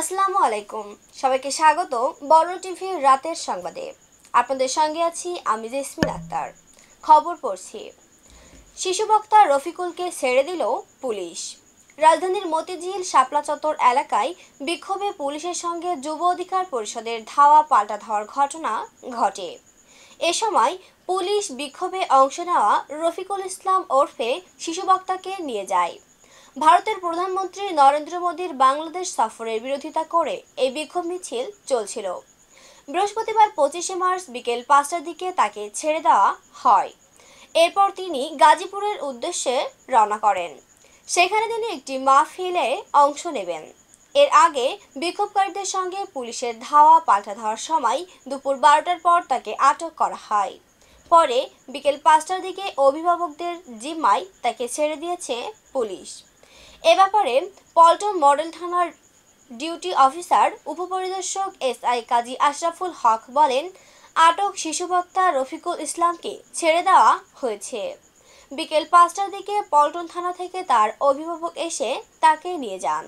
আসসালামু আলাইকুম সবাইকে স্বাগত বড় টিভির রাতের সংবাদে আপনাদের সঙ্গে আছি আমি জেসমিন আক্তার খবর পড়ছি শিশু বক্তা রফিকুলকে ছেড়ে দিল পুলিশ রাজধানীর মতিঝিল শাপলা চত্বর এলাকায় বিক্ষোভে পুলিশের সঙ্গে যুব অধিকার পরিষদের ধাওয়া পাল্টা ধাওয়ার ঘটনা ঘটে এ সময় পুলিশ বিক্ষোভে অংশ নেওয়া রফিকুল ইসলাম ওরফে শিশু বক্তাকে নিয়ে যায় ভারতের প্রধানমন্ত্রী নরেন্দ্র মোদীর বাংলাদেশ সফরের বিরোধিতা করে এই বিক্ষোভ মিছিল চলছিল বৃহস্পতিবার পঁচিশে মার্চ বিকেল পাঁচটার দিকে তাকে ছেড়ে দেওয়া হয় এরপর তিনি গাজীপুরের উদ্দেশ্যে রওনা করেন সেখানে তিনি একটি মাহফিলে অংশ নেবেন এর আগে বিক্ষোভকারীদের সঙ্গে পুলিশের ধাওয়া পাল্টা ধাওয়ার সময় দুপুর বারোটার পর তাকে আটক করা হয় পরে বিকেল পাঁচটার দিকে অভিভাবকদের জিম্মায় তাকে ছেড়ে দিয়েছে পুলিশ এ ব্যাপারে পল্টন মডেল থানার ডিউটি অফিসার উপপরিদর্শক এস আই কাজী আশরাফুল হক বলেন আটক শিশু বক্তা রফিকুল ইসলামকে ছেড়ে দেওয়া হয়েছে বিকেল পাঁচটার দিকে পল্টন থানা থেকে তার অভিভাবক এসে তাকে নিয়ে যান